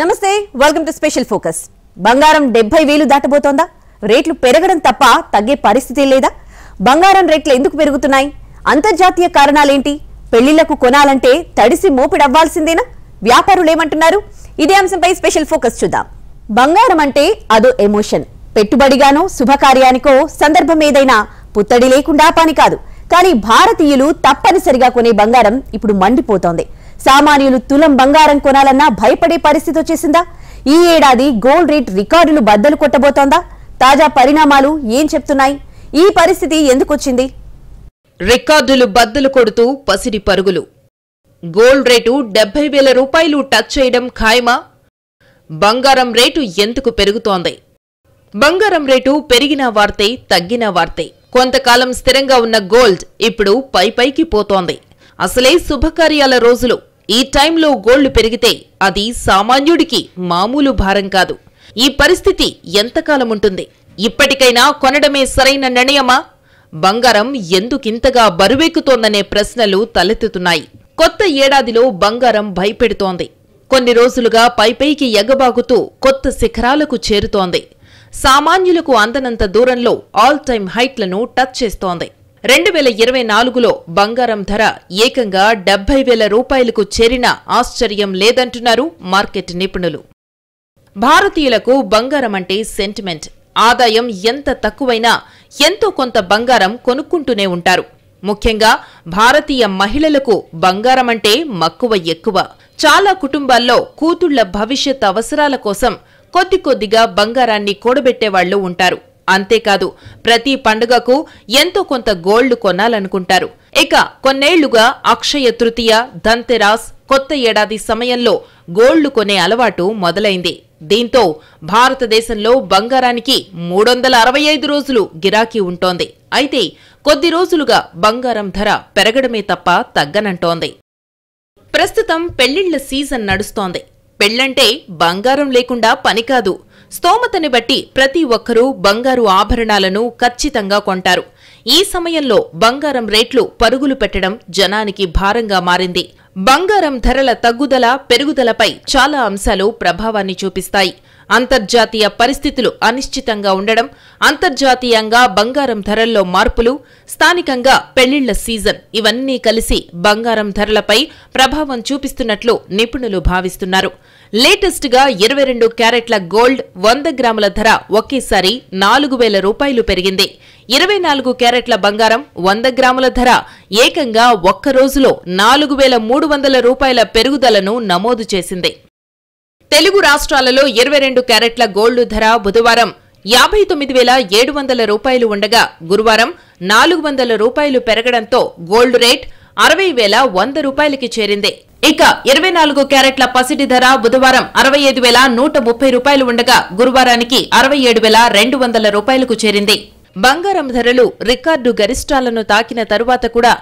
నమస్తే welcome to special focus బంగారం డెబ్బై వేలు దాటబోతోందా రేట్లు పెరగడం తప్ప తగ్గే పరిస్థితి లేదా బంగారం రేట్లు ఎందుకు పెరుగుతున్నాయి అంతర్జాతీయ కారణాలేంటి పెళ్లిళ్లకు కొనాలంటే తడిసి మోపిడవ్వాల్సిందేనా వ్యాపారులు ఏమంటున్నారు ఇదే అంశంపై స్పెషల్ ఫోకస్ చూద్దాం బంగారం అంటే అదో ఎమోషన్ పెట్టుబడిగానో శుభకార్యానికో సందర్భం ఏదైనా పుత్తడి లేకుండా పని కాదు కానీ భారతీయులు తప్పనిసరిగా కొనే బంగారం ఇప్పుడు మండిపోతోంది సామాన్యులు తులం బంగారం కొనాలన్నా భయపడే పరిస్థితి వచ్చేసిందా ఈ ఏడాది గోల్డ్ రేట్ రికార్డులు బద్దలు కొట్టబోతోందా తాజా పరిణామాలు ఏం చెప్తున్నాయి ఈ పరిస్థితి ఎందుకొచ్చింది రికార్డులు బద్దలు కొడుతూ పసిడి పరుగులు గోల్డ్ రేటు డెబ్బై వేల రూపాయలు టచ్ చేయడం ఖాయమా బంగారం రేటు ఎందుకు పెరుగుతోంది బంగారం రేటు పెరిగిన వార్తే తగ్గిన వార్తే కొంతకాలం స్థిరంగా ఉన్న గోల్డ్ ఇప్పుడు పైపైకి పోతోంది అసలే శుభకార్యాల రోజులు ఈ టైంలో గోళ్లు పెరిగితే అది సామాన్యుడికి మామూలు భారం కాదు ఈ పరిస్థితి ఎంతకాలం ఉంటుంది ఇప్పటికైనా కొనడమే సరైన నిర్ణయమా బంగారం ఎందుకింతగా బరువెక్కుతోందనే ప్రశ్నలు తలెత్తుతున్నాయి కొత్త ఏడాదిలో బంగారం భయపెడుతోంది కొన్ని రోజులుగా పైపైకి ఎగబాగుతూ కొత్త శిఖరాలకు చేరుతోంది సామాన్యులకు అందనంత దూరంలో ఆల్ టైమ్ హైట్లను టచ్ చేస్తోంది రెండు వేల ఇరవై నాలుగులో బంగారం ధర ఏకంగా డెబ్బై వేల రూపాయలకు చేరిన ఆశ్చర్యం లేదంటున్నారు మార్కెట్ నిపుణులు భారతీయులకు బంగారం అంటే సెంటిమెంట్ ఆదాయం ఎంత తక్కువైనా ఎంతో కొంత బంగారం కొనుక్కుంటూనే ఉంటారు ముఖ్యంగా భారతీయ మహిళలకు బంగారం అంటే మక్కువ ఎక్కువ చాలా కుటుంబాల్లో కూతుళ్ల భవిష్యత్ అవసరాల కోసం కొద్ది కొద్దిగా బంగారాన్ని కూడబెట్టేవాళ్లు ఉంటారు అంతేకాదు ప్రతి పండుగకు ఎంతో కొంత గోల్డ్ కొనాలనుకుంటారు ఇక కొన్నేళ్లుగా అక్షయ తృతీయ ధన్తెరాస్ కొత్త ఏడాది సమయంలో గోల్డ్ కొనే అలవాటు మొదలైంది దీంతో భారతదేశంలో బంగారానికి మూడొందల అరవై ఐదు రోజులు గిరాకీ ఉంటోంది అయితే కొద్ది రోజులుగా బంగారం ధర పెరగడమే తప్ప తగ్గనంటోంది ప్రస్తుతం పెళ్లిళ్ల సీజన్ నడుస్తోంది పెళ్లంటే బంగారం లేకుండా పని కాదు స్తోమతని బట్టి ప్రతి ఒక్కరూ బంగారు ఆభరణాలను ఖచ్చితంగా కొంటారు ఈ సమయంలో బంగారం రేట్లు పరుగులు పెట్టడం జనానికి భారంగా మారింది బంగారం ధరల తగ్గుదల పెరుగుదలపై చాలా అంశాలు ప్రభావాన్ని చూపిస్తాయి అంతర్జాతీయ పరిస్థితులు అనిశ్చితంగా ఉండడం అంతర్జాతీయంగా బంగారం ధరల్లో మార్పులు స్థానికంగా పెళ్లిళ్ల సీజన్ ఇవన్నీ కలిసి బంగారం ధరలపై ప్రభావం చూపిస్తున్నట్లు నిపుణులు భావిస్తున్నారు లేటెస్ట్ గా ఇరవై రెండు క్యారెట్ల గోల్డ్ వంద గ్రాముల ధర ఒకేసారి నాలుగు వేల రూపాయలు పెరిగింది ఇరవై నాలుగు క్యారెట్ల బంగారం వంద గ్రాముల ధర ఏకంగా ఒక్క రోజులో నాలుగు వేల మూడు వందల రూపాయల పెరుగుదలను నమోదు చేసింది తెలుగు రాష్ట్రాలలో ఇరవై రెండు క్యారెట్ల గోల్డ్ ధర బుధవారం యాభై తొమ్మిది వేల ఏడు వందల రూపాయలు ఉండగా గురువారం నాలుగు వందల రూపాయలు పెరగడంతో గోల్డ్ రేట్ అరవై వేల వంద రూపాయలకి చేరింది ఇక ఇరవై నాలుగు క్యారెట్ల పసిడి ధర బుధవారం అరవై ఐదు వేల నూట ముప్పై రూపాయలు ఉండగా గురువారానికి అరవై ఏడు వేల రెండు వందల రూపాయలకు చేరింది బంగారం ధరలు రికార్డు గరిష్టాలను తాకిన తరువాత కూడా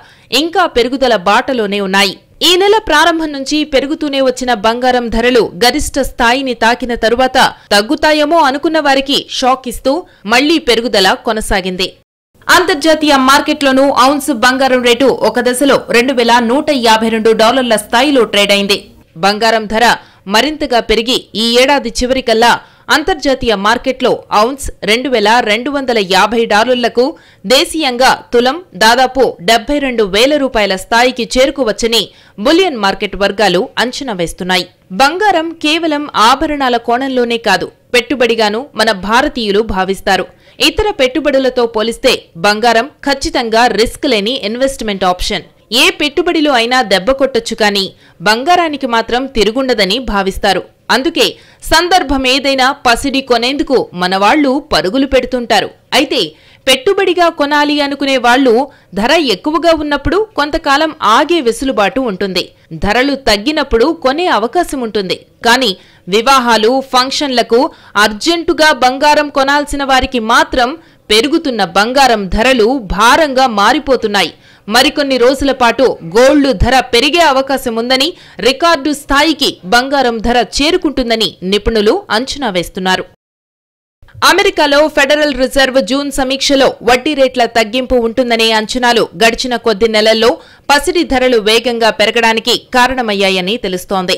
ఇంకా పెరుగుదల బాటలోనే ఉన్నాయి ఈ నెల ప్రారంభం నుంచి పెరుగుతూనే వచ్చిన బంగారం ధరలు గరిష్ట స్థాయిని తాకిన తరువాత తగ్గుతాయేమో అనుకున్న వారికి షాక్ ఇస్తూ మళ్లీ పెరుగుదల కొనసాగింది అంతర్జాతీయ మార్కెట్లోనూ ఔన్స్ బంగారం రేటు ఒక దశలో రెండు వేల నూట యాభై రెండు డాలర్ల స్థాయిలో ట్రేడ్ అయింది బంగారం ధర మరింతగా పెరిగి ఈ ఏడాది చివరికల్లా అంతర్జాతీయ మార్కెట్లో ఔన్స్ రెండు వేల రెండు వందల యాభై డాలర్లకు దేశీయంగా తులం దాదాపు డెబ్బై రెండు వేల రూపాయల స్థాయికి చేరుకోవచ్చని బులియన్ మార్కెట్ వర్గాలు అంచనా వేస్తున్నాయి బంగారం కేవలం ఆభరణాల కోణంలోనే కాదు పెట్టుబడిగాను మన భారతీయులు భావిస్తారు ఇతర పెట్టుబడులతో పోలిస్తే బంగారం ఖచ్చితంగా రిస్క్ లేని ఇన్వెస్ట్మెంట్ ఆప్షన్ ఏ పెట్టుబడిలో అయినా దెబ్బ కొట్టొచ్చు కానీ బంగారానికి మాత్రం తిరుగుండదని భావిస్తారు అందుకే సందర్భం ఏదైనా పసిడి కొనేందుకు మనవాళ్లు పరుగులు పెడుతుంటారు అయితే పెట్టుబడిగా కొనాలి అనుకునే వాళ్లు ధర ఎక్కువగా ఉన్నప్పుడు కొంతకాలం ఆగే వెసులుబాటు ఉంటుంది ధరలు తగ్గినప్పుడు కొనే అవకాశం ఉంటుంది కానీ వివాహాలు ఫంక్షన్లకు అర్జెంటుగా బంగారం కొనాల్సిన వారికి మాత్రం పెరుగుతున్న బంగారం ధరలు భారంగా మారిపోతున్నాయి మరికొన్ని రోజుల పాటు గోల్డ్ ధర పెరిగే అవకాశం ఉందని రికార్డు స్థాయికి బంగారం ధర చేరుకుంటుందని నిపుణులు అంచనా వేస్తున్నారు అమెరికాలో ఫెడరల్ రిజర్వ్ జూన్ సమీక్షలో వడ్డీ రేట్ల తగ్గింపు ఉంటుందనే అంచనాలు గడిచిన కొద్ది నెలల్లో పసిడి ధరలు వేగంగా పెరగడానికి కారణమయ్యాయని తెలుస్తోంది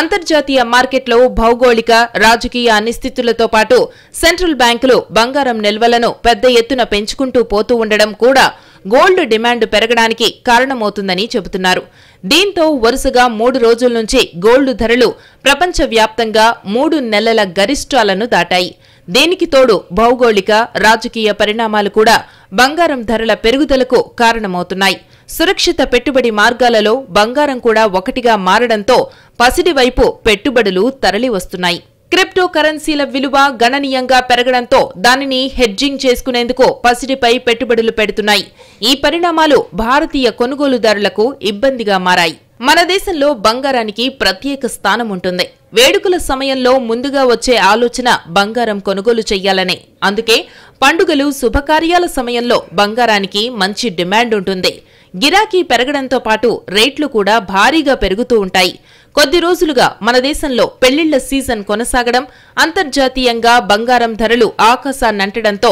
అంతర్జాతీయ మార్కెట్లో భౌగోళిక రాజకీయ అనిస్థితులతో పాటు సెంట్రల్ బ్యాంకులు బంగారం నిల్వలను పెద్ద ఎత్తున పెంచుకుంటూ పోతూ ఉండడం కూడా గోల్డ్ డిమాండ్ పెరగడానికి కారణమవుతుందని చెబుతున్నారు దీంతో వరుసగా మూడు రోజుల నుంచి గోల్డ్ ధరలు ప్రపంచవ్యాప్తంగా మూడు నెలల గరిష్టాలను దాటాయి దీనికి తోడు భౌగోళిక రాజకీయ పరిణామాలు కూడా బంగారం ధరల పెరుగుదలకు కారణమవుతున్నాయి సురక్షిత పెట్టుబడి మార్గాలలో బంగారం కూడా ఒకటిగా మారడంతో పసిడి వైపు పెట్టుబడులు తరలివస్తున్నాయి క్రిప్టో కరెన్సీల విలువ గణనీయంగా పెరగడంతో దానిని హెడ్జింగ్ చేసుకునేందుకు పసిడిపై పెట్టుబడులు పెడుతున్నాయి ఈ పరిణామాలు భారతీయ కొనుగోలుదారులకు ఇబ్బందిగా మారాయి మన దేశంలో బంగారానికి ప్రత్యేక స్థానం ఉంటుంది వేడుకల సమయంలో ముందుగా వచ్చే ఆలోచన బంగారం కొనుగోలు చెయ్యాలనే అందుకే పండుగలు శుభకార్యాల సమయంలో బంగారానికి మంచి డిమాండ్ ఉంటుంది గిరాకీ పెరగడంతో పాటు రేట్లు కూడా భారీగా పెరుగుతూ ఉంటాయి కొద్ది రోజులుగా మన దేశంలో పెళ్లిళ్ల సీజన్ కొనసాగడం అంతర్జాతీయంగా బంగారం ధరలు ఆకాశాన్నంటడంతో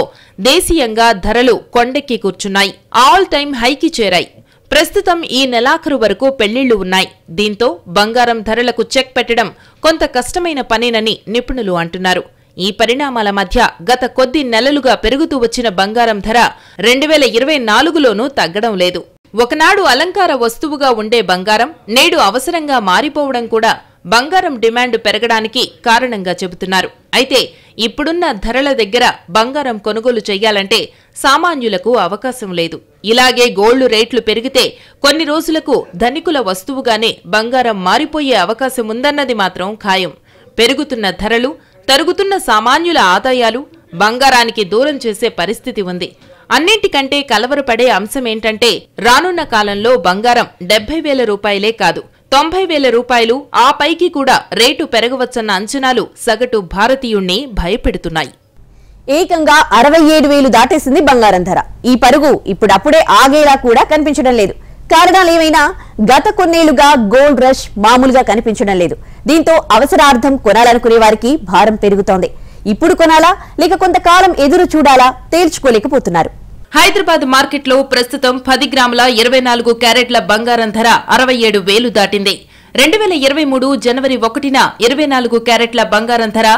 దేశీయంగా ధరలు కొండెక్కి కూర్చున్నాయి ఆల్ టైం హైకి చేరాయి ప్రస్తుతం ఈ నెలాఖరు వరకు పెళ్లిళ్లు ఉన్నాయి దీంతో బంగారం ధరలకు చెక్ పెట్టడం కొంత కష్టమైన పనేనని నిపుణులు అంటున్నారు ఈ పరిణామాల మధ్య గత కొద్ది నెలలుగా పెరుగుతూ వచ్చిన బంగారం ధర రెండు వేల ఇరవై నాలుగులోనూ తగ్గడం లేదు ఒకనాడు అలంకార వస్తువుగా ఉండే బంగారం నేడు అవసరంగా మారిపోవడం కూడా బంగారం డిమాండ్ పెరగడానికి కారణంగా చెబుతున్నారు అయితే ఇప్పుడున్న ధరల దగ్గర బంగారం కొనుగోలు చేయాలంటే సామాన్యులకు అవకాశం లేదు ఇలాగే గోల్డ్ రేట్లు పెరిగితే కొన్ని రోజులకు ధనికుల వస్తువుగానే బంగారం మారిపోయే అవకాశం ఉందన్నది మాత్రం ఖాయం పెరుగుతున్న ధరలు తరుగుతున్న సామాన్యుల ఆదాయాలు బంగారానికి దూరం చేసే పరిస్థితి ఉంది అన్నింటికంటే కలవరపడే అంశం ఏంటంటే రానున్న కాలంలో బంగారం డెబ్బై వేల రూపాయలే కాదు తొంభై వేల రూపాయలు ఆ పైకి కూడా రేటు పెరగవచ్చన్న అంచనాలు సగటు భారతీయుణ్ణి భయపెడుతున్నాయి ఏకంగా అరవై ఏడు వేలు దాటేసింది బంగారం ధర ఈ పరుగు ఇప్పుడప్పుడే ఆగేలా కూడా కనిపించడం లేదు కారణాలు ఏమైనా గత కొన్నేళ్లుగా గోల్డ్ రష్ మామూలుగా కనిపించడం లేదు దీంతో అవసరార్థం కొనాలనుకునే వారికి భారం పెరుగుతోంది ఇప్పుడు కొనాలా లేక కొంతకాలం ఎదురు చూడాలా తేల్చుకోలేకపోతున్నారు హైదరాబాద్ మార్కెట్లో ప్రస్తుతం పది గ్రాముల ఇరవై నాలుగు క్యారెట్ల బంగారం ధర అరవై ఏడు వేలు దాటింది రెండు వేల ఇరవై మూడు జనవరి ఒకటిన ఇరవై నాలుగు క్యారెట్ల బంగారం ధర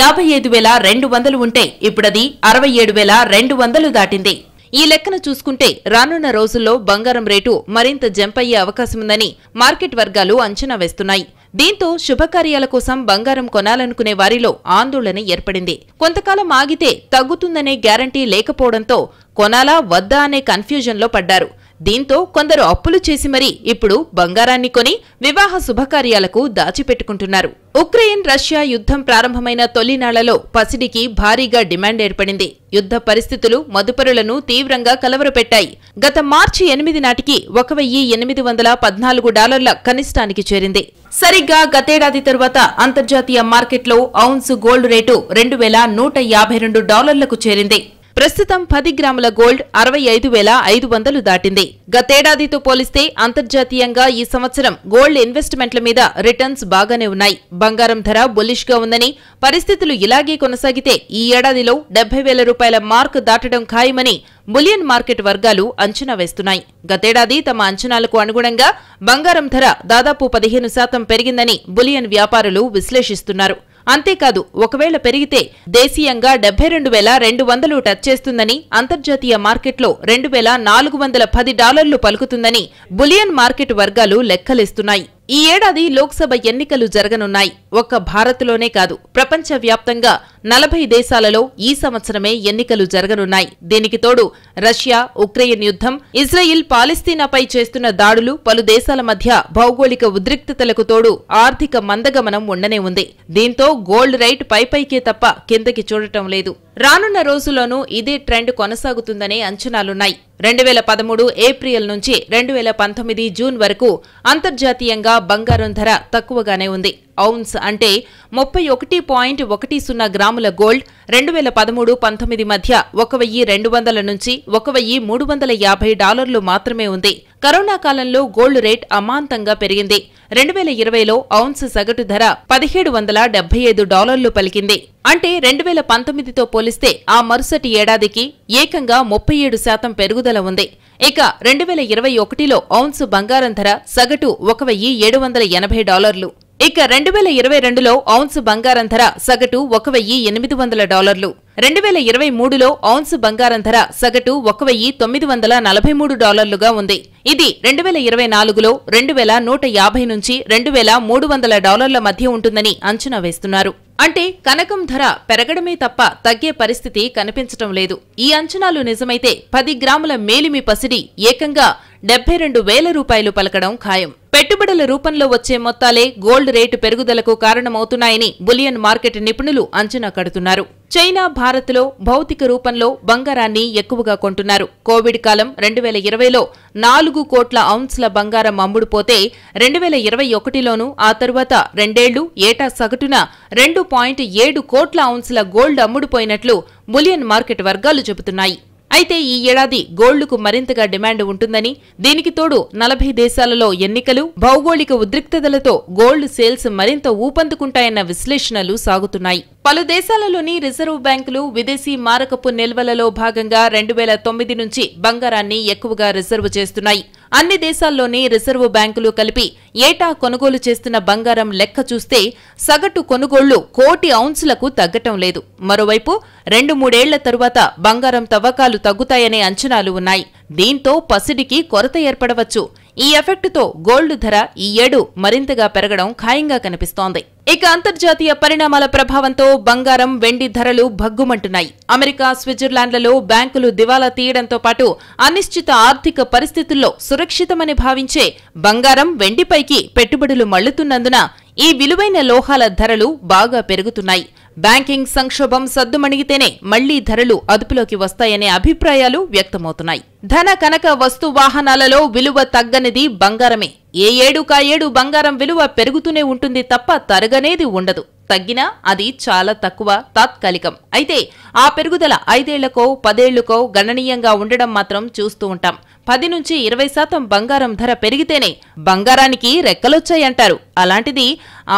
యాభై ఐదు వేల రెండు వందలు ఉంటే ఇప్పుడది అరవై ఏడు వేల రెండు వందలు దాటింది ఈ లెక్కన చూసుకుంటే రానున్న రోజుల్లో బంగారం రేటు మరింత జంపయ్యే అవకాశముందని మార్కెట్ వర్గాలు అంచనా వేస్తున్నాయి దీంతో శుభకార్యాల కోసం బంగారం కొనాలనుకునే వారిలో ఆందోళన ఏర్పడింది కొంతకాలం ఆగితే తగ్గుతుందనే గ్యారంటీ లేకపోవడంతో కొనాలా వద్దా అనే కన్ఫ్యూజన్లో పడ్డారు దీంతో కొందరు అప్పులు చేసి మరీ ఇప్పుడు బంగారాన్ని కొని వివాహ శుభకార్యాలకు దాచిపెట్టుకుంటున్నారు ఉక్రెయిన్ రష్యా యుద్ధం ప్రారంభమైన తొలినాళ్లలో పసిడికి భారీగా డిమాండ్ ఏర్పడింది యుద్ధ పరిస్థితులు మదుపరులను తీవ్రంగా కలవరపెట్టాయి గత మార్చి ఎనిమిది నాటికి ఒక వెయ్యి ఎనిమిది వందల పద్నాలుగు డాలర్ల కనిష్టానికి చేరింది సరిగ్గా గతేడాది తరువాత అంతర్జాతీయ మార్కెట్లో ఔన్స్ గోల్డ్ రేటు రెండు వేల నూట యాభై రెండు డాలర్లకు చేరింది ప్రస్తుతం పది గ్రాముల గోల్డ్ అరవై ఐదు వేల ఐదు వందలు దాటింది గతేడాదితో పోలిస్తే అంతర్జాతీయంగా ఈ సంవత్సరం గోల్డ్ ఇన్వెస్ట్మెంట్ల మీద రిటర్న్స్ బాగానే ఉన్నాయి బంగారం ధర బులిష్ గా ఉందని పరిస్థితులు ఇలాగే కొనసాగితే ఈ ఏడాదిలో డెబ్బై వేల రూపాయల మార్క్ దాటడం ఖాయమని బులియన్ మార్కెట్ వర్గాలు అంచనా వేస్తున్నాయి గతేడాది తమ అంచనాలకు అనుగుణంగా బంగారం ధర దాదాపు పదిహేను శాతం పెరిగిందని బులియన్ వ్యాపారులు విశ్లేషిస్తున్నారు అంతేకాదు ఒకవేళ పెరిగితే దేశీయంగా డెబ్బై రెండు వేల రెండు వందలు టచ్ చేస్తుందని అంతర్జాతీయ మార్కెట్లో రెండు వేల నాలుగు వందల పది డాలర్లు పలుకుతుందని బులియన్ మార్కెట్ వర్గాలు లెక్కలేస్తున్నాయి ఈ ఏడాది లోక్సభ ఎన్నికలు జరగనున్నాయి ఒక్క భారత్లోనే కాదు ప్రపంచవ్యాప్తంగా నలభై దేశాలలో ఈ సంవత్సరమే ఎన్నికలు జరగనున్నాయి దీనికి తోడు రష్యా ఉక్రెయిన్ యుద్ధం ఇజ్రాయిల్ పాలిస్తీనాపై చేస్తున్న దాడులు పలు దేశాల మధ్య భౌగోళిక ఉద్రిక్తతలకు తోడు ఆర్థిక మందగమనం ఉండనే ఉంది దీంతో గోల్డ్ రైట్ పైపైకే తప్ప కిందకి చూడటం లేదు రానున్న రోజుల్లోనూ ఇదే ట్రెండ్ కొనసాగుతుందనే అంచనాలున్నాయి రెండు వేల పదమూడు ఏప్రిల్ నుంచి రెండు వేల పంతొమ్మిది జూన్ వరకు అంతర్జాతీయంగా బంగారం ధర తక్కువగానే ఉంది ఔన్స్ అంటే ముప్పై ఒకటి పాయింట్ ఒకటి సున్నా గ్రాముల గోల్డ్ రెండు వేల పదమూడు పంతొమ్మిది మధ్య ఒక వెయ్యి రెండు వందల నుంచి ఒక వెయ్యి మూడు వందల యాభై డాలర్లు మాత్రమే ఉంది కరోనా కాలంలో గోల్డ్ రేట్ అమాంతంగా పెరిగింది రెండు వేల ఇరవైలో ఔన్స్ సగటు ధర పదిహేడు వందల డెబ్బై ఐదు డాలర్లు పలికింది అంటే రెండు వేల పంతొమ్మిదితో పోలిస్తే ఆ మరుసటి ఏడాదికి ఏకంగా ముప్పై ఏడు శాతం పెరుగుదల ఉంది ఇక రెండు వేల ఇరవై ఒకటిలో ఔన్స్ బంగారం ధర సగటు ఒక వెయ్యి ఏడు వందల ఎనభై డాలర్లు ఇక రెండు వేల ఇరవై రెండులో ఔన్స్ బంగారం ధర సగటు ఒక వెయ్యి ఎనిమిది వందల డాలర్లు రెండు వేల ఇరవై మూడులో ఔన్స్ బంగారం ధర సగటు ఒక వెయ్యి తొమ్మిది వందల నలభై మూడు డాలర్లుగా ఉంది ఇది రెండు వేల ఇరవై నాలుగులో రెండు వేల నూట యాభై నుంచి రెండు వేల మూడు వందల డాలర్ల మధ్య ఉంటుందని అంచనా వేస్తున్నారు అంటే కనకం ధర పెరగడమే తప్ప తగ్గే పరిస్థితి కనిపించటం లేదు ఈ అంచనాలు నిజమైతే పది గ్రాముల మేలిమి పసిడి ఏకంగా డెబ్బై రెండు వేల రూపాయలు పలకడం ఖాయం పెట్టుబడుల రూపంలో వచ్చే మొత్తాలే గోల్డ్ రేటు పెరుగుదలకు కారణమవుతున్నాయని బులియన్ మార్కెట్ నిపుణులు అంచనా కడుతున్నారు చైనా భారత్లో భౌతిక రూపంలో బంగారాన్ని ఎక్కువగా కొంటున్నారు కోవిడ్ కాలం రెండు వేల ఇరవైలో నాలుగు కోట్ల ఔన్స్ల బంగారం అమ్ముడుపోతే రెండు వేల ఇరవై ఒకటిలోనూ ఆ తరువాత రెండేళ్లు ఏటా సగటున రెండు పాయింట్ ఏడు కోట్ల ఔన్స్ల గోల్డ్ అమ్ముడుపోయినట్లు బులియన్ మార్కెట్ వర్గాలు చెబుతున్నాయి అయితే ఈ ఏడాది గోల్డ్కు మరింతగా డిమాండ్ ఉంటుందని దీనికి తోడు నలభై దేశాలలో ఎన్నికలు భౌగోళిక ఉద్రిక్తతలతో గోల్డ్ సేల్స్ మరింత ఊపందుకుంటాయన్న విశ్లేషణలు సాగుతున్నాయి పలు దేశాలలోని రిజర్వ్ బ్యాంకులు విదేశీ మారకపు నిల్వలలో భాగంగా రెండు వేల తొమ్మిది నుంచి బంగారాన్ని ఎక్కువగా రిజర్వ్ చేస్తున్నాయి అన్ని దేశాల్లోని రిజర్వు బ్యాంకులు కలిపి ఏటా కొనుగోలు చేస్తున్న బంగారం లెక్క చూస్తే సగటు కొనుగోళ్లు కోటి ఔన్సులకు తగ్గటం లేదు మరోవైపు రెండు మూడేళ్ల తరువాత బంగారం తవ్వకాలు తగ్గుతాయనే అంచనాలు ఉన్నాయి దీంతో పసిడికి కొరత ఏర్పడవచ్చు ఈ ఎఫెక్టుతో గోల్డ్ ధర ఈ ఏడు మరింతగా పెరగడం ఖాయంగా కనిపిస్తోంది ఇక అంతర్జాతీయ పరిణామాల ప్రభావంతో బంగారం వెండి ధరలు భగ్గుమంటున్నాయి అమెరికా స్విట్జర్లాండ్లలో బ్యాంకులు దివాలా తీయడంతో పాటు అనిశ్చిత ఆర్థిక పరిస్థితుల్లో సురక్షితమని భావించే బంగారం వెండిపైకి పెట్టుబడులు మళ్లుతున్నందున ఈ విలువైన లోహాల ధరలు బాగా పెరుగుతున్నాయి బ్యాంకింగ్ సంక్షోభం సద్దుమణిగితేనే మళ్లీ ధరలు అదుపులోకి వస్తాయనే అభిప్రాయాలు వ్యక్తమవుతున్నాయి ధన కనక వస్తు వాహనాలలో విలువ తగ్గనిది బంగారమే ఏ ఏడు కా ఏడు బంగారం విలువ పెరుగుతూనే ఉంటుంది తప్ప తరగనేది ఉండదు తగ్గినా అది చాలా తక్కువ తాత్కాలికం అయితే ఆ పెరుగుదల ఐదేళ్లకో పదేళ్లకో గణనీయంగా ఉండడం మాత్రం చూస్తూ ఉంటాం పది నుంచి ఇరవై శాతం బంగారం ధర పెరిగితేనే బంగారానికి రెక్కలొచ్చాయంటారు అలాంటిది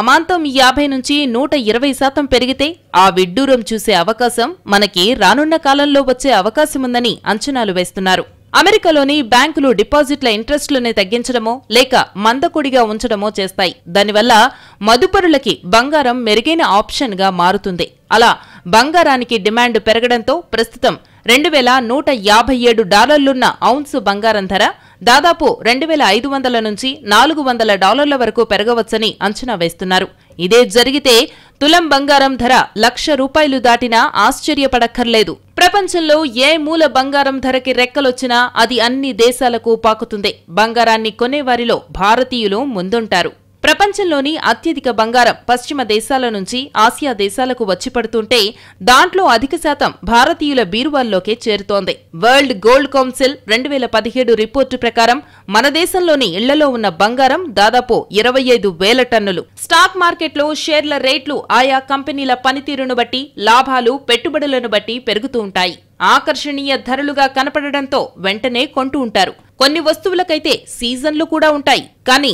అమాంతం యాభై నుంచి నూట ఇరవై శాతం పెరిగితే ఆ విడ్డూరం చూసే అవకాశం మనకి రానున్న కాలంలో వచ్చే అవకాశముందని అంచనాలు వేస్తున్నారు అమెరికాలోని బ్యాంకులు డిపాజిట్ల ఇంట్రెస్టులను తగ్గించడమో లేక మందకొడిగా ఉంచడమో చేస్తాయి దానివల్ల మదుపరులకి బంగారం మెరుగైన ఆప్షన్గా మారుతుంది అలా బంగారానికి డిమాండ్ పెరగడంతో ప్రస్తుతం రెండు వేల నూట యాభై ఏడు డాలర్లున్న ఔన్సు బంగారం ధర దాదాపు రెండు వేల ఐదు వందల నుంచి నాలుగు వందల డాలర్ల వరకు పెరగవచ్చని అంచనా వేస్తున్నారు ఇదే జరిగితే తులం బంగారం ధర లక్ష రూపాయలు దాటినా ఆశ్చర్యపడక్కర్లేదు ప్రపంచంలో ఏ మూల బంగారం ధరకి రెక్కలొచ్చినా అది అన్ని దేశాలకు పాకుతుంది బంగారాన్ని కొనేవారిలో భారతీయులు ముందుంటారు ప్రపంచంలోని అత్యధిక బంగారం పశ్చిమ దేశాల నుంచి ఆసియా దేశాలకు వచ్చి పడుతుంటే దాంట్లో అధిక శాతం భారతీయుల బీరువాల్లోకే చేరుతోంది వరల్డ్ గోల్డ్ కౌన్సిల్ రెండు వేల పదిహేడు రిపోర్టు ప్రకారం మన దేశంలోని ఇళ్లలో ఉన్న బంగారం దాదాపు ఇరవై ఐదు వేల టన్నులు స్టాక్ మార్కెట్లో షేర్ల రేట్లు ఆయా కంపెనీల పనితీరును బట్టి లాభాలు పెట్టుబడులను బట్టి పెరుగుతూ ఉంటాయి ఆకర్షణీయ ధరలుగా కనపడడంతో వెంటనే కొంటూ ఉంటారు కొన్ని వస్తువులకైతే సీజన్లు కూడా ఉంటాయి కానీ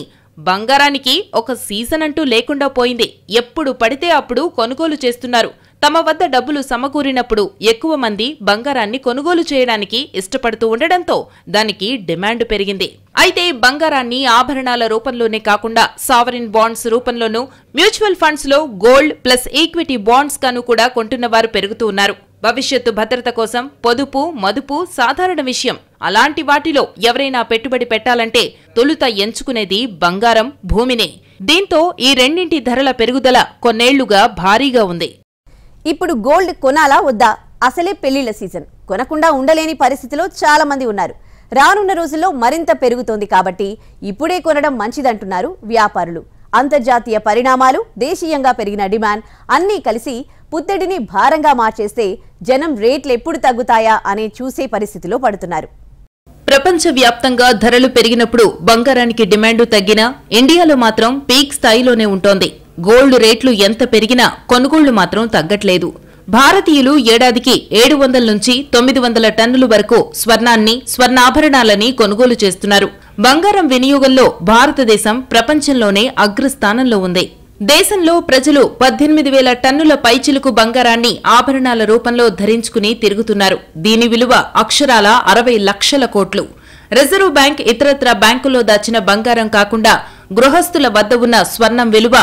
బంగారానికి ఒక సీజన్ అంటూ లేకుండా పోయింది ఎప్పుడు పడితే అప్పుడు కొనుగోలు చేస్తున్నారు తమ వద్ద డబ్బులు సమకూరినప్పుడు ఎక్కువ మంది బంగారాన్ని కొనుగోలు చేయడానికి ఇష్టపడుతూ ఉండడంతో దానికి డిమాండ్ పెరిగింది అయితే బంగారాన్ని ఆభరణాల రూపంలోనే కాకుండా సావరిన్ బాండ్స్ రూపంలోనూ మ్యూచువల్ ఫండ్స్లో గోల్డ్ ప్లస్ ఈక్విటీ బాండ్స్ గాను కూడా కొంటున్నవారు పెరుగుతూ ఉన్నారు భవిష్యత్తు భద్రత కోసం పొదుపు మదుపు సాధారణ విషయం అలాంటి వాటిలో ఎవరైనా పెట్టుబడి పెట్టాలంటే తొలుత ఎంచుకునేది బంగారం భూమినే దీంతో ఈ రెండింటి ధరల పెరుగుదల కొన్నేళ్లుగా భారీగా ఉంది ఇప్పుడు గోల్డ్ కొనాలా వద్దా అసలే పెళ్లిళ్ల సీజన్ కొనకుండా ఉండలేని పరిస్థితిలో చాలా మంది ఉన్నారు రానున్న రోజుల్లో మరింత పెరుగుతోంది కాబట్టి ఇప్పుడే కొనడం మంచిదంటున్నారు వ్యాపారులు అంతర్జాతీయ పరిణామాలు దేశీయంగా పెరిగిన డిమాండ్ అన్నీ కలిసి పుత్తడిని భారంగా మార్చేస్తే జనం రేట్లు ఎప్పుడు తగ్గుతాయా అనే చూసే పరిస్థితిలో పడుతున్నారు ప్రపంచవ్యాప్తంగా ధరలు పెరిగినప్పుడు బంగారానికి డిమాండ్ తగ్గినా ఇండియాలో మాత్రం పీక్ స్థాయిలోనే ఉంటోంది గోల్డ్ రేట్లు ఎంత పెరిగినా కొనుగోళ్లు మాత్రం తగ్గట్లేదు భారతీయులు ఏడాదికి ఏడు వందల నుంచి తొమ్మిది వందల టన్నుల వరకు స్వర్ణాన్ని స్వర్ణాభరణాలని కొనుగోలు చేస్తున్నారు బంగారం వినియోగంలో భారతదేశం ప్రపంచంలోనే అగ్రస్థానంలో ఉంది దేశంలో ప్రజలు పద్దెనిమిది వేల టన్నుల పైచిలుకు బంగారాన్ని ఆభరణాల రూపంలో ధరించుకుని తిరుగుతున్నారు దీని విలువ అక్షరాల అరవై లక్షల కోట్లు రిజర్వ్ బ్యాంక్ ఇతరత్ర బ్యాంకుల్లో దాచిన బంగారం కాకుండా గృహస్థుల వద్ద ఉన్న స్వర్ణం విలువ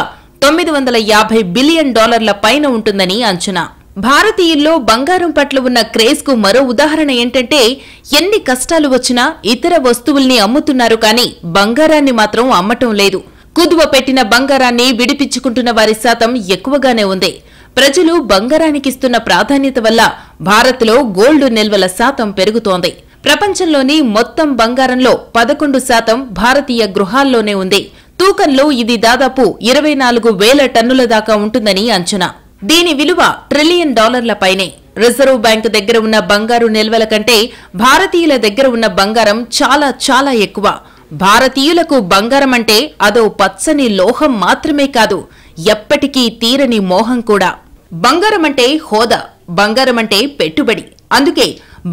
తొమ్మిది వందల యాభై బిలియన్ డాలర్ల పైన ఉంటుందని అంచనా భారతీయుల్లో బంగారం పట్ల ఉన్న క్రేజ్ కు మరో ఉదాహరణ ఏంటంటే ఎన్ని కష్టాలు వచ్చినా ఇతర వస్తువుల్ని అమ్ముతున్నారు కానీ బంగారాన్ని మాత్రం అమ్మటం లేదు కుదువ పెట్టిన బంగారాన్ని విడిపించుకుంటున్న వారి శాతం ఎక్కువగానే ఉంది ప్రజలు బంగారానికిస్తున్న ప్రాధాన్యత వల్ల భారత్లో గోల్డ్ నిల్వల శాతం పెరుగుతోంది ప్రపంచంలోని మొత్తం బంగారంలో పదకొండు శాతం భారతీయ గృహాల్లోనే ఉంది తూకంలో ఇది దాదాపు ఇరవై నాలుగు వేల టన్నుల దాకా ఉంటుందని అంచనా దీని విలువ ట్రిలియన్ డాలర్లపైనే రిజర్వ్ బ్యాంకు దగ్గర ఉన్న బంగారు నిల్వల కంటే భారతీయుల దగ్గర ఉన్న బంగారం చాలా చాలా ఎక్కువ భారతీయులకు బంగారం అంటే అదో పచ్చని లోహం మాత్రమే కాదు ఎప్పటికీ తీరని మోహం కూడా బంగారం అంటే హోదా బంగారం అంటే పెట్టుబడి అందుకే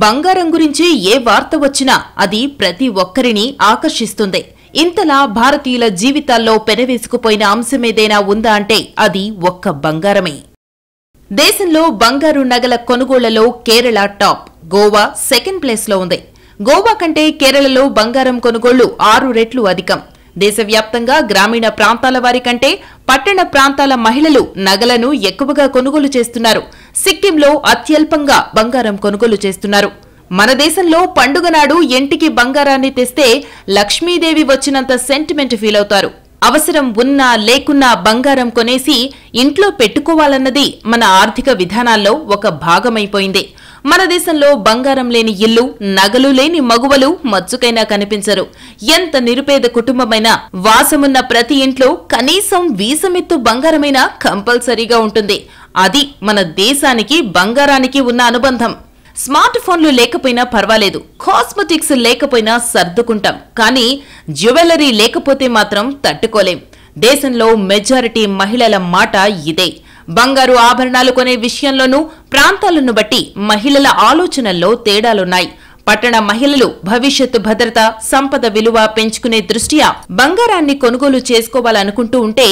బంగారం గురించి ఏ వార్త వచ్చినా అది ప్రతి ఒక్కరిని ఆకర్షిస్తుంది ఇంతలా భారతీయుల జీవితాల్లో పెనవేసుకుపోయిన అంశమేదైనా ఉందా అంటే అది ఒక్క బంగారమే దేశంలో బంగారు నగల కొనుగోళ్లలో కేరళ టాప్ గోవా సెకండ్ ప్లేస్లో ఉంది గోవా కంటే కేరళలో బంగారం కొనుగోళ్లు ఆరు రెట్లు అధికం దేశవ్యాప్తంగా గ్రామీణ ప్రాంతాల వారి కంటే పట్టణ ప్రాంతాల మహిళలు నగలను ఎక్కువగా కొనుగోలు చేస్తున్నారు సిక్కింలో అత్యల్పంగా బంగారం కొనుగోలు చేస్తున్నారు మన దేశంలో పండుగ నాడు ఇంటికి బంగారాన్ని తెస్తే లక్ష్మీదేవి వచ్చినంత సెంటిమెంట్ ఫీల్ అవుతారు అవసరం ఉన్నా లేకున్నా బంగారం కొనేసి ఇంట్లో పెట్టుకోవాలన్నది మన ఆర్థిక విధానాల్లో ఒక భాగమైపోయింది మన దేశంలో బంగారం లేని ఇల్లు నగలు లేని మగువలు మచ్చుకైనా కనిపించరు ఎంత నిరుపేద కుటుంబమైనా వాసమున్న ప్రతి ఇంట్లో కనీసం వీసమెత్తు బంగారమైనా కంపల్సరీగా ఉంటుంది అది మన దేశానికి బంగారానికి ఉన్న అనుబంధం స్మార్ట్ ఫోన్లు లేకపోయినా పర్వాలేదు కాస్మెటిక్స్ లేకపోయినా సర్దుకుంటాం కానీ జ్యువెలరీ లేకపోతే మాత్రం తట్టుకోలేం దేశంలో మెజారిటీ మహిళల మాట ఇదే బంగారు ఆభరణాలు కొనే విషయంలోనూ ప్రాంతాలను బట్టి మహిళల ఆలోచనల్లో తేడాలున్నాయి పట్టణ మహిళలు భవిష్యత్తు భద్రత సంపద విలువ పెంచుకునే దృష్ట్యా బంగారాన్ని కొనుగోలు చేసుకోవాలనుకుంటూ ఉంటే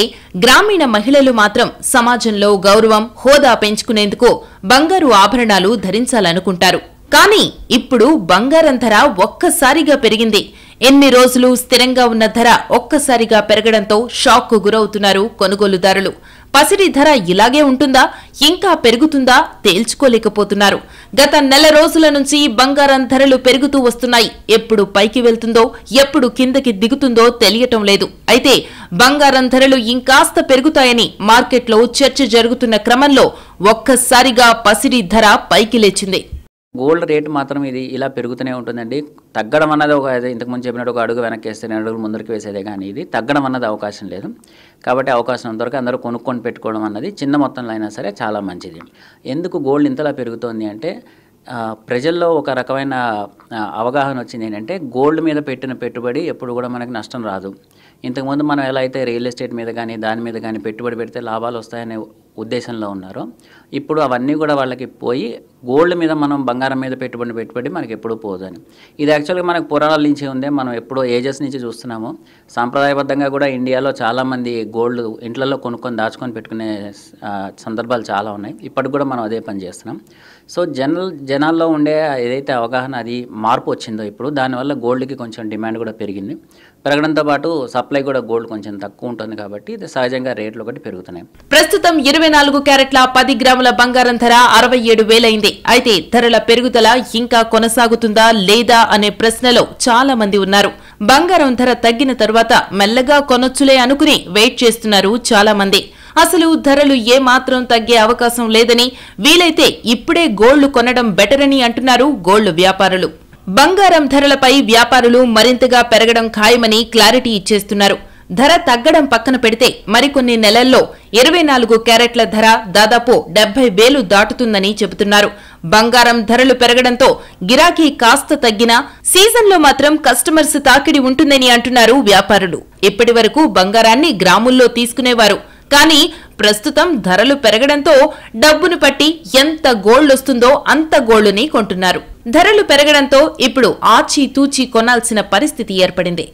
గ్రామీణ మహిళలు మాత్రం సమాజంలో గౌరవం హోదా పెంచుకునేందుకు బంగారు ఆభరణాలు ధరించాలనుకుంటారు కానీ ఇప్పుడు బంగారం ధర ఒక్కసారిగా పెరిగింది ఎన్ని రోజులు స్థిరంగా ఉన్న ధర ఒక్కసారిగా పెరగడంతో షాక్కు గురవుతున్నారు కొనుగోలుదారులు పసిడి ధర ఇలాగే ఉంటుందా ఇంకా పెరుగుతుందా తేల్చుకోలేకపోతున్నారు గత నెల రోజుల నుంచి బంగారం ధరలు పెరుగుతూ వస్తున్నాయి ఎప్పుడు పైకి వెళ్తుందో ఎప్పుడు కిందకి దిగుతుందో తెలియటం లేదు అయితే బంగారం ధరలు ఇంకాస్త పెరుగుతాయని మార్కెట్లో చర్చ జరుగుతున్న క్రమంలో ఒక్కసారిగా పసిడి ధర పైకి లేచింది గోల్డ్ రేట్ మాత్రం ఇది ఇలా పెరుగుతూనే ఉంటుందండి తగ్గడం అన్నది ఒక ఇంతకుముందు చెప్పినట్టు ఒక అడుగు వెనక్కి వేస్తే రెండు అడుగులు ముందరికి వేసేదే కానీ ఇది తగ్గడం అన్నది అవకాశం లేదు కాబట్టి అవకాశం ఉన్నంతవరకు అందరూ కొనుక్కొని పెట్టుకోవడం అన్నది చిన్న మొత్తంలో అయినా సరే చాలా మంచిది ఎందుకు గోల్డ్ ఇంతలా పెరుగుతోంది అంటే ప్రజల్లో ఒక రకమైన అవగాహన వచ్చింది ఏంటంటే గోల్డ్ మీద పెట్టిన పెట్టుబడి ఎప్పుడు కూడా మనకి నష్టం రాదు ఇంతకుముందు మనం ఎలా అయితే రియల్ ఎస్టేట్ మీద కానీ దాని మీద కానీ పెట్టుబడి పెడితే లాభాలు వస్తాయనే ఉద్దేశంలో ఉన్నారో ఇప్పుడు అవన్నీ కూడా వాళ్ళకి పోయి గోల్డ్ మీద మనం బంగారం మీద పెట్టుబడి పెట్టుబడి మనకి ఎప్పుడూ పోదని ఇది యాక్చువల్గా మనకు పురాణాల నుంచి ఉందే మనం ఎప్పుడో ఏజెస్ నుంచి చూస్తున్నాము సాంప్రదాయబద్ధంగా కూడా ఇండియాలో చాలామంది గోల్డ్ ఇంట్లలో కొనుక్కొని దాచుకొని పెట్టుకునే సందర్భాలు చాలా ఉన్నాయి ఇప్పటికి కూడా మనం అదే పని చేస్తున్నాం సో జనరల్ జనాల్లో ఉండే ఏదైతే అవగాహన అది మార్పు వచ్చిందో ఇప్పుడు దానివల్ల గోల్డ్కి కొంచెం డిమాండ్ కూడా పెరిగింది పెరగడంతో పాటు సప్లై కూడా గోల్డ్ కొంచెం తక్కువ ఉంటుంది కాబట్టి ఇది సహజంగా రేట్లు ఒకటి పెరుగుతున్నాయి ప్రస్తుతం ఇరవై నాలుగు క్యారెట్ల పది గ్రాముల బంగారం ధర అరవై ఏడు వేలైంది అయితే ధరల పెరుగుదల ఇంకా కొనసాగుతుందా లేదా అనే ప్రశ్నలో చాలా మంది ఉన్నారు బంగారం ధర తగ్గిన తర్వాత మెల్లగా కొనొచ్చులే అనుకుని వెయిట్ చేస్తున్నారు చాలా మంది అసలు ధరలు ఏ మాత్రం తగ్గే అవకాశం లేదని వీలైతే ఇప్పుడే గోల్డ్ కొనడం బెటర్ అని అంటున్నారు గోల్డ్ వ్యాపారులు బంగారం ధరలపై వ్యాపారులు మరింతగా పెరగడం ఖాయమని క్లారిటీ ఇచ్చేస్తున్నారు ధర తగ్గడం పక్కన పెడితే మరికొన్ని నెలల్లో ఇరవై నాలుగు క్యారెట్ల ధర దాదాపు డెబ్బై వేలు దాటుతుందని చెబుతున్నారు బంగారం ధరలు పెరగడంతో గిరాకీ కాస్త తగ్గినా సీజన్లో మాత్రం కస్టమర్స్ తాకిడి ఉంటుందని అంటున్నారు వ్యాపారులు ఇప్పటి వరకు బంగారాన్ని గ్రాముల్లో తీసుకునేవారు కానీ ప్రస్తుతం ధరలు పెరగడంతో డబ్బును పట్టి ఎంత గోళ్లొస్తుందో అంత గోళ్లుని కొంటున్నారు ధరలు పెరగడంతో ఇప్పుడు ఆచితూచి కొనాల్సిన పరిస్థితి ఏర్పడింది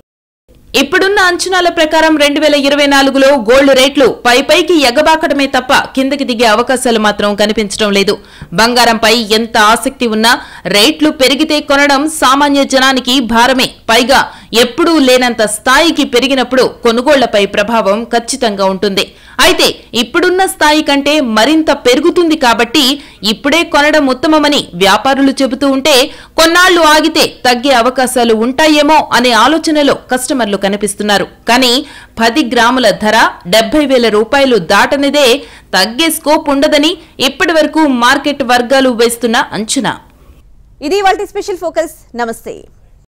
ఇప్పుడున్న అంచనాల ప్రకారం రెండు వేల ఇరవై నాలుగులో గోల్డ్ రేట్లు పైపైకి ఎగబాకడమే తప్ప కిందకి దిగే అవకాశాలు మాత్రం కనిపించడం లేదు బంగారంపై ఎంత ఆసక్తి ఉన్నా రేట్లు పెరిగితే కొనడం సామాన్య జనానికి భారమే పైగా ఎప్పుడూ లేనంత స్థాయికి పెరిగినప్పుడు కొనుగోళ్లపై ప్రభావం ఖచ్చితంగా ఉంటుంది అయితే ఇప్పుడున్న స్థాయి కంటే మరింత పెరుగుతుంది కాబట్టి ఇప్పుడే కొనడం ఉత్తమమని వ్యాపారులు చెబుతూ ఉంటే కొన్నాళ్లు ఆగితే తగ్గే అవకాశాలు ఉంటాయేమో అనే ఆలోచనలో కస్టమర్లు కనిపిస్తున్నారు కానీ పది గ్రాముల ధర డెబ్బై వేల రూపాయలు దాటనిదే తగ్గే స్కోప్ ఉండదని ఇప్పటి మార్కెట్ వర్గాలు వేస్తున్న అంచనా ఇది వాళ్ళ స్పెషల్ ఫోకస్ నమస్తే